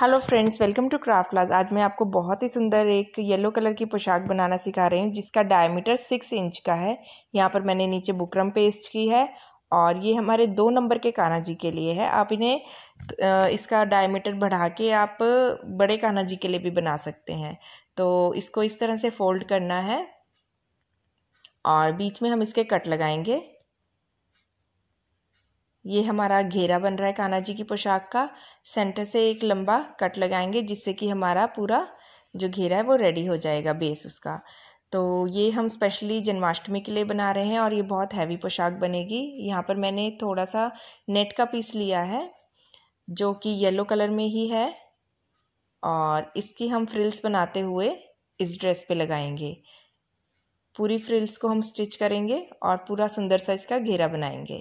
Hello friends welcome to craft class आज मैं आपको बहुत ही सुंदर एक येलो कलर की पोशाक बनाना सिखा रही हूँ जिसका डायमीटर सिक्स इंच का है यहाँ पर मैंने नीचे बुकरम पेस्ट की है और ये हमारे दो नंबर के काना जी के लिए है आप इन्हें इसका डायमीटर बढ़ा के आप बड़े काना जी के लिए भी बना सकते हैं तो इसको इस तरह से फोल्ड करना है और बीच में हम इसके कट लगाएंगे ये हमारा घेरा बन रहा है कान्हा जी की पोशाक का सेंटर से एक लंबा कट लगाएंगे जिससे कि हमारा पूरा जो घेरा है वो रेडी हो जाएगा बेस उसका तो ये हम स्पेशली जन्माष्टमी के लिए बना रहे हैं और ये बहुत हैवी पोशाक बनेगी यहाँ पर मैंने थोड़ा सा नेट का पीस लिया है जो कि येलो कलर में ही है और इसकी हम फ्रिल्स बनाते हुए इस ड्रेस पे लगाएंगे पूरी फ्रिल्स को हम स्टिच करेंगे और पूरा सुंदर सा इसका घेरा बनाएंगे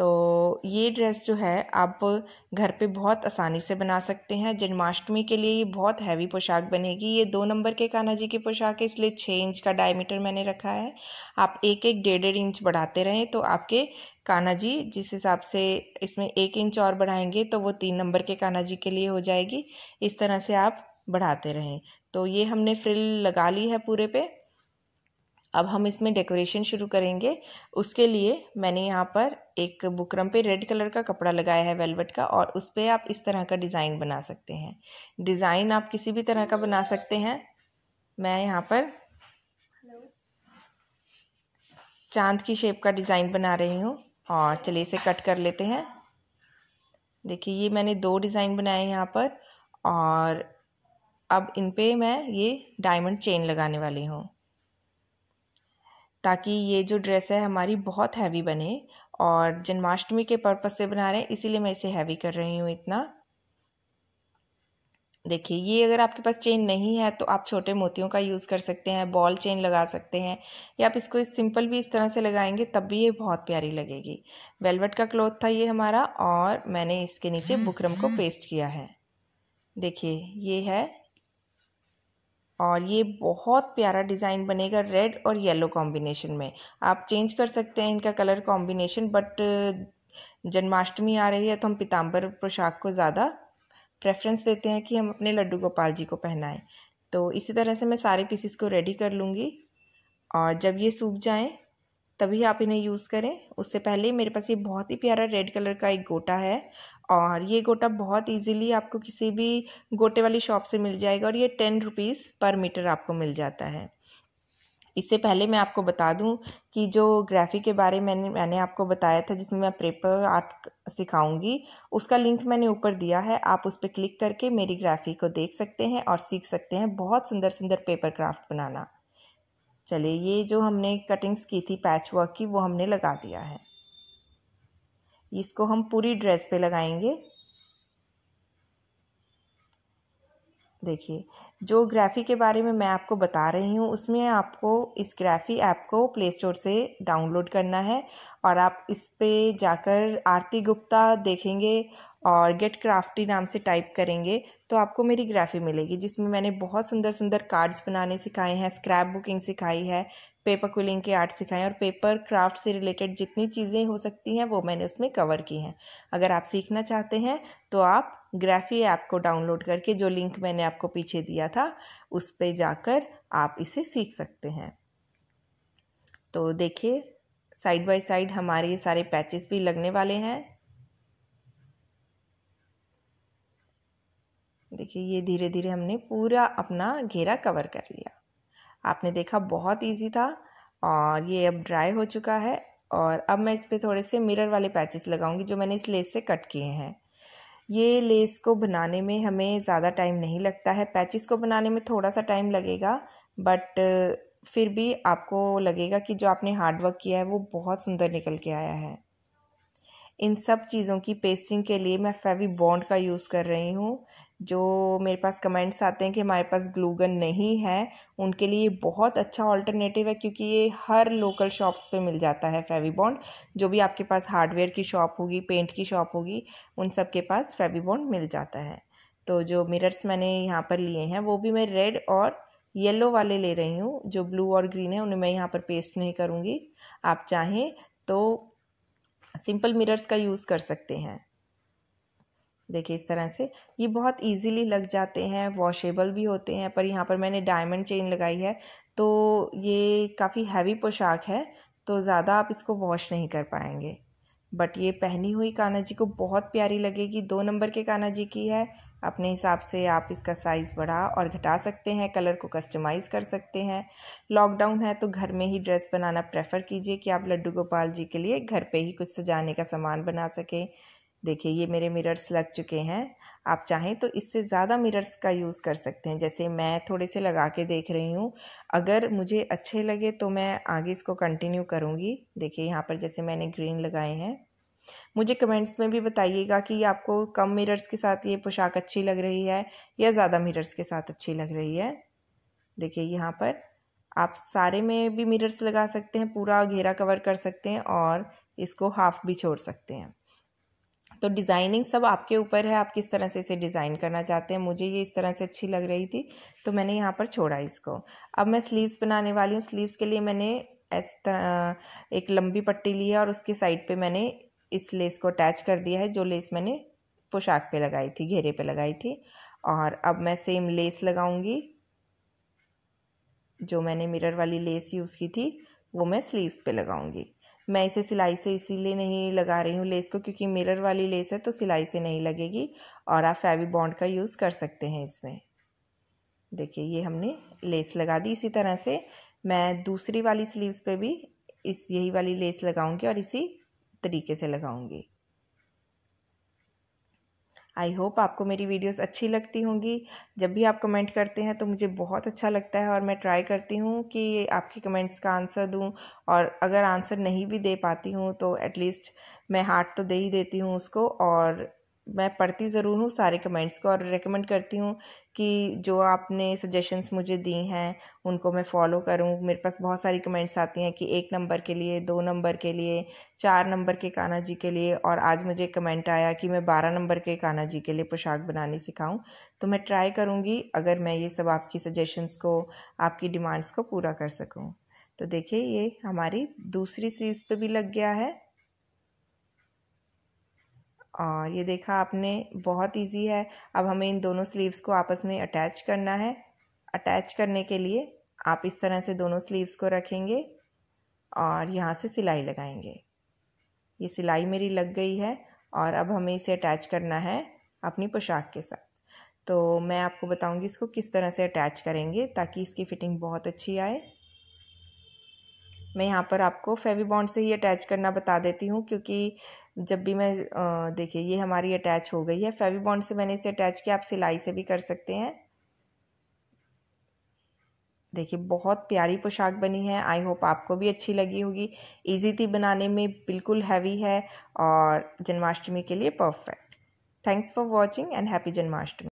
तो ये ड्रेस जो है आप घर पे बहुत आसानी से बना सकते हैं जन्माष्टमी के लिए ये बहुत हैवी पोशाक बनेगी ये दो नंबर के कान्हा जी की पोशाक है इसलिए छः इंच का डायमीटर मैंने रखा है आप एक एक डेढ़ डेढ़ इंच बढ़ाते रहें तो आपके कान्हा जी जिस हिसाब से इसमें एक इंच और बढ़ाएंगे तो वो तीन नंबर के कान्हा जी के लिए हो जाएगी इस तरह से आप बढ़ाते रहें तो ये हमने फ्रिल लगा ली है पूरे पर अब हम इसमें डेकोरेशन शुरू करेंगे उसके लिए मैंने यहाँ पर एक बुकरम पे रेड कलर का कपड़ा लगाया है वेलवेट का और उस पर आप इस तरह का डिज़ाइन बना सकते हैं डिज़ाइन आप किसी भी तरह का बना सकते हैं मैं यहाँ पर चांद की शेप का डिज़ाइन बना रही हूँ और चलिए इसे कट कर लेते हैं देखिए ये मैंने दो डिज़ाइन बनाए यहाँ पर और अब इन पे मैं ये डायमंड चेन लगाने वाली हूँ ताकि ये जो ड्रेस है हमारी बहुत हैवी बने और जन्माष्टमी के पर्पज़ से बना रहे हैं इसीलिए मैं इसे हैवी कर रही हूँ इतना देखिए ये अगर आपके पास चेन नहीं है तो आप छोटे मोतियों का यूज़ कर सकते हैं बॉल चेन लगा सकते हैं या आप इसको इस सिंपल भी इस तरह से लगाएंगे तब भी ये बहुत प्यारी लगेगी वेलवेट का क्लोथ था ये हमारा और मैंने इसके नीचे बुकरम hmm. को पेस्ट किया है देखिए ये है और ये बहुत प्यारा डिज़ाइन बनेगा रेड और येलो कॉम्बिनेशन में आप चेंज कर सकते हैं इनका कलर कॉम्बिनेशन बट जन्माष्टमी आ रही है तो हम पीताम्बर पोशाक को ज़्यादा प्रेफरेंस देते हैं कि हम अपने लड्डू गोपाल जी को पहनाएं तो इसी तरह से मैं सारे पीसेस को रेडी कर लूँगी और जब ये सूख जाएं तभी आप इन्हें यूज़ करें उससे पहले मेरे पास ये बहुत ही प्यारा रेड कलर का एक गोटा है और ये गोटा बहुत इजीली आपको किसी भी गोटे वाली शॉप से मिल जाएगा और ये टेन रुपीज़ पर मीटर आपको मिल जाता है इससे पहले मैं आपको बता दूं कि जो ग्राफी के बारे में मैंने मैंने आपको बताया था जिसमें मैं पेपर आर्ट सिखाऊंगी उसका लिंक मैंने ऊपर दिया है आप उस पर क्लिक करके मेरी ग्राफी को देख सकते हैं और सीख सकते हैं बहुत सुंदर सुंदर पेपर क्राफ्ट बनाना चलिए ये जो हमने कटिंग्स की थी पैच वर्क की वो हमने लगा दिया है इसको हम पूरी ड्रेस पे लगाएंगे देखिए जो ग्राफी के बारे में मैं आपको बता रही हूँ उसमें आपको इस ग्राफी ऐप को प्ले स्टोर से डाउनलोड करना है और आप इस पर जाकर आरती गुप्ता देखेंगे और गेट क्राफ्टी नाम से टाइप करेंगे तो आपको मेरी ग्राफी मिलेगी जिसमें मैंने बहुत सुंदर सुंदर कार्ड्स बनाने सिखाए हैं स्क्रैप बुकिंग सिखाई है पेपर क्विलिंग के आर्ट सिखाए और पेपर क्राफ्ट से रिलेटेड जितनी चीज़ें हो सकती हैं वो मैंने उसमें कवर की हैं अगर आप सीखना चाहते हैं तो आप ग्राफी ऐप को डाउनलोड करके जो लिंक मैंने आपको पीछे दिया था उस पर जाकर आप इसे सीख सकते हैं तो देखिए साइड बाय साइड हमारे ये सारे पैचेस भी लगने वाले हैं देखिए ये धीरे धीरे हमने पूरा अपना घेरा कवर कर लिया आपने देखा बहुत इजी था और ये अब ड्राई हो चुका है और अब मैं इस पर थोड़े से मिरर वाले पैचेस लगाऊंगी जो मैंने इस लेस से कट किए हैं ये लेस को बनाने में हमें ज़्यादा टाइम नहीं लगता है पैचिस को बनाने में थोड़ा सा टाइम लगेगा बट फिर भी आपको लगेगा कि जो आपने हार्डवर्क किया है वो बहुत सुंदर निकल के आया है इन सब चीज़ों की पेस्टिंग के लिए मैं फेवी बॉन्ड का यूज़ कर रही हूँ जो मेरे पास कमेंट्स आते हैं कि हमारे पास ग्लूगन नहीं है उनके लिए बहुत अच्छा ऑल्टरनेटिव है क्योंकि ये हर लोकल शॉप्स पे मिल जाता है फेविबॉन्ड जो भी आपके पास हार्डवेयर की शॉप होगी पेंट की शॉप होगी उन सब के पास फेविबॉन्ड मिल जाता है तो जो मिरर्स मैंने यहाँ पर लिए हैं वो भी मैं रेड और येलो वाले ले रही हूँ जो ब्लू और ग्रीन है उन्हें मैं यहाँ पर पेस्ट नहीं करूँगी आप चाहें तो सिंपल मिरर्स का यूज़ कर सकते हैं देखिए इस तरह से ये बहुत इजीली लग जाते हैं वॉशेबल भी होते हैं पर यहाँ पर मैंने डायमंड चेन लगाई है तो ये काफ़ी हैवी पोशाक है तो ज़्यादा आप इसको वॉश नहीं कर पाएंगे बट ये पहनी हुई काना जी को बहुत प्यारी लगेगी दो नंबर के काना जी की है अपने हिसाब से आप इसका साइज़ बढ़ा और घटा सकते हैं कलर को कस्टमाइज़ कर सकते हैं लॉकडाउन है तो घर में ही ड्रेस बनाना प्रेफर कीजिए कि आप लड्डू गोपाल जी के लिए घर पे ही कुछ सजाने का सामान बना सकें देखिए ये मेरे मिरर्स लग चुके हैं आप चाहें तो इससे ज़्यादा मिरर्स का यूज़ कर सकते हैं जैसे मैं थोड़े से लगा के देख रही हूँ अगर मुझे अच्छे लगे तो मैं आगे इसको कंटिन्यू करूँगी देखिए यहाँ पर जैसे मैंने ग्रीन लगाए हैं मुझे कमेंट्स में भी बताइएगा कि आपको कम मिरर्स के साथ ये पोशाक अच्छी लग रही है या ज़्यादा मिरर्स के साथ अच्छी लग रही है देखिए यहाँ पर आप सारे में भी मिरर्स लगा सकते हैं पूरा घेरा कवर कर सकते हैं और इसको हाफ भी छोड़ सकते हैं तो डिज़ाइनिंग सब आपके ऊपर है आप किस तरह से इसे डिज़ाइन करना चाहते हैं मुझे ये इस तरह से अच्छी लग रही थी तो मैंने यहाँ पर छोड़ा इसको अब मैं स्लीव्स बनाने वाली हूँ स्लीव्स के लिए मैंने इस तरह एक लंबी पट्टी ली है और उसके साइड पे मैंने इस लेस को अटैच कर दिया है जो लेस मैंने पोशाक पे लगाई थी घेरे पे लगाई थी और अब मैं सेम लेस लगाऊंगी जो मैंने मिरर वाली लेस यूज़ की थी वो मैं स्लीव्स पे लगाऊंगी मैं इसे सिलाई से इसीलिए नहीं लगा रही हूँ लेस को क्योंकि मिरर वाली लेस है तो सिलाई से नहीं लगेगी और आप फैबी बॉन्ड का यूज़ कर सकते हैं इसमें देखिए ये हमने लेस लगा दी इसी तरह से मैं दूसरी वाली स्लीव्स पे भी इस यही वाली लेस लगाऊंगी और इसी तरीके से लगाऊंगी आई होप आपको मेरी वीडियोस अच्छी लगती होंगी जब भी आप कमेंट करते हैं तो मुझे बहुत अच्छा लगता है और मैं ट्राई करती हूँ कि आपके कमेंट्स का आंसर दूँ और अगर आंसर नहीं भी दे पाती हूँ तो एटलीस्ट मैं हार्ट तो दे ही देती हूँ उसको और मैं पढ़ती ज़रूर हूँ सारे कमेंट्स को और रेकमेंड करती हूँ कि जो आपने सजेशंस मुझे दी हैं उनको मैं फॉलो करूँ मेरे पास बहुत सारी कमेंट्स आती हैं कि एक नंबर के लिए दो नंबर के लिए चार नंबर के काना जी के लिए और आज मुझे कमेंट आया कि मैं बारह नंबर के काना जी के लिए पोशाक बनानी सिखाऊँ तो मैं ट्राई करूँगी अगर मैं ये सब आपकी सजेशंस को आपकी डिमांड्स को पूरा कर सकूँ तो देखिए ये हमारी दूसरी सीरीज़ पर भी लग गया है और ये देखा आपने बहुत इजी है अब हमें इन दोनों स्लीव्स को आपस में अटैच करना है अटैच करने के लिए आप इस तरह से दोनों स्लीव्स को रखेंगे और यहाँ से सिलाई लगाएंगे ये सिलाई मेरी लग गई है और अब हमें इसे अटैच करना है अपनी पोशाक के साथ तो मैं आपको बताऊंगी इसको किस तरह से अटैच करेंगे ताकि इसकी फ़िटिंग बहुत अच्छी आए मैं यहाँ पर आपको फेवी बॉन्ड से ही अटैच करना बता देती हूँ क्योंकि जब भी मैं देखिए ये हमारी अटैच हो गई है फेवी बॉन्ड से मैंने इसे अटैच किया आप सिलाई से भी कर सकते हैं देखिए बहुत प्यारी पोशाक बनी है आई होप आपको भी अच्छी लगी होगी इजी थी बनाने में बिल्कुल हैवी है और जन्माष्टमी के लिए perfect thanks for watching and happy Janmashtami